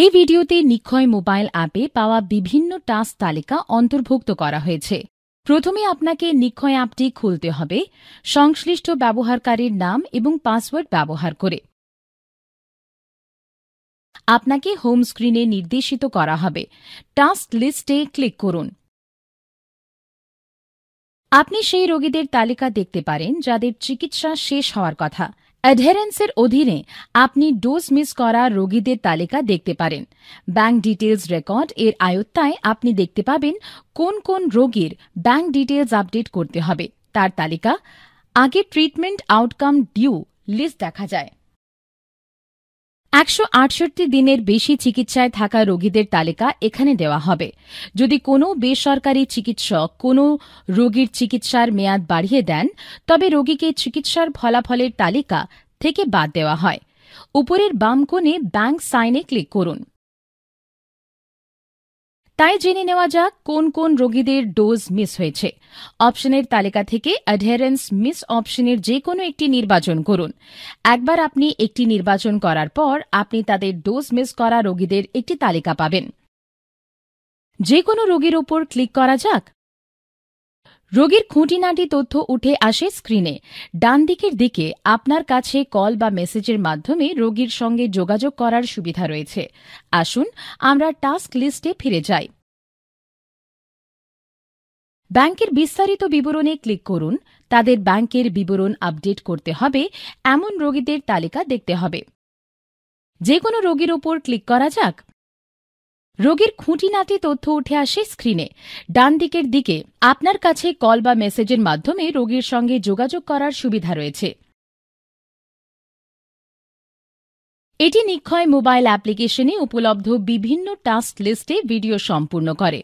এই ভিডিওতে নিক্ষয় মোবাইল অ্যাপে পাওয়া বিভিন্ন টাস্ক তালিকা অন্তর্ভুক্ত করা হয়েছে প্রথমে আপনাকে নিক্ষয় অ্যাপটি খুলতে হবে সংশ্লিষ্ট ব্যবহারকারীর নাম এবং পাসওয়ার্ড ব্যবহার করে আপনাকে হোম স্ক্রিনে নির্দেশিত করা হবে টাস্ক লিস্টে ক্লিক করুন আপনি সেই রোগীদের তালিকা দেখতে পারেন যাদের চিকিৎসা শেষ হওয়ার কথা एडहेरेंसर অধীনে আপনি ডোজ মিস করা রোগীর দের তালিকা দেখতে পারেন ব্যাংক ডিটেইলস রেকর্ড এর আয়ত্তায় আপনি দেখতে পাবেন কোন কোন রোগীর ব্যাংক ডিটেইলস আপডেট করতে হবে তার তালিকা আগে ট্রিটমেন্ট আউটকাম ডিউ লিস্ট দেখা যায় একশো আটষট্টি দিনের বেশি চিকিৎসায় থাকা রোগীদের তালিকা এখানে দেওয়া হবে যদি কোনো বেসরকারি চিকিৎসক কোনও রোগীর চিকিৎসার মেয়াদ বাড়িয়ে দেন তবে রোগীকে চিকিৎসার ফলাফলের তালিকা থেকে বাদ দেওয়া হয় উপরের বাম কোণে ব্যাংক সাইনে ক্লিক করুন তাই জেনে নেওয়া যাক কোন কোন রোগীদের ডোজ মিস হয়েছে অপশনের তালিকা থেকে অ্যাডহেরেন্স মিস অপশনের যে কোনো একটি নির্বাচন করুন একবার আপনি একটি নির্বাচন করার পর আপনি তাদের ডোজ মিস করা রোগীদের একটি তালিকা পাবেন যে কোনো রোগীর ওপর ক্লিক করা যাক রোগীর খুঁটিনাটি তথ্য উঠে আসে স্ক্রিনে ডান দিকের দিকে আপনার কাছে কল বা মেসেজের মাধ্যমে রোগীর সঙ্গে যোগাযোগ করার সুবিধা রয়েছে আসুন আমরা টাস্ক লিস্টে ফিরে যাই ব্যাংকের বিস্তারিত বিবরণে ক্লিক করুন তাদের ব্যাংকের বিবরণ আপডেট করতে হবে এমন রোগীদের তালিকা দেখতে হবে যে কোনো রোগীর ওপর ক্লিক করা যাক রোগীর খুঁটিনাটি তথ্য উঠে আসে স্ক্রিনে ডান দিকের দিকে আপনার কাছে কল বা মেসেজের মাধ্যমে রোগীর সঙ্গে যোগাযোগ করার সুবিধা রয়েছে এটি নিক্ষয় মোবাইল অ্যাপ্লিকেশনে উপলব্ধ বিভিন্ন টাস্ক লিস্টে ভিডিও সম্পূর্ণ করে